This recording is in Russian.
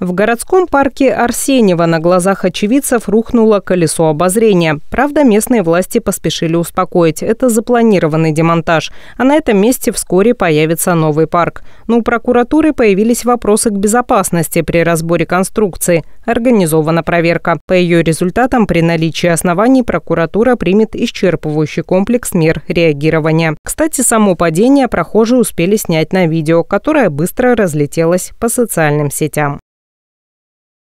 В городском парке Арсеньева на глазах очевидцев рухнуло колесо обозрения. Правда, местные власти поспешили успокоить. Это запланированный демонтаж. А на этом месте вскоре появится новый парк. Но у прокуратуры появились вопросы к безопасности при разборе конструкции. Организована проверка. По ее результатам при наличии оснований прокуратура примет исчерпывающий комплекс мер реагирования. Кстати, само падение прохожие успели снять на видео, которое быстро разлетелось по социальным сетям.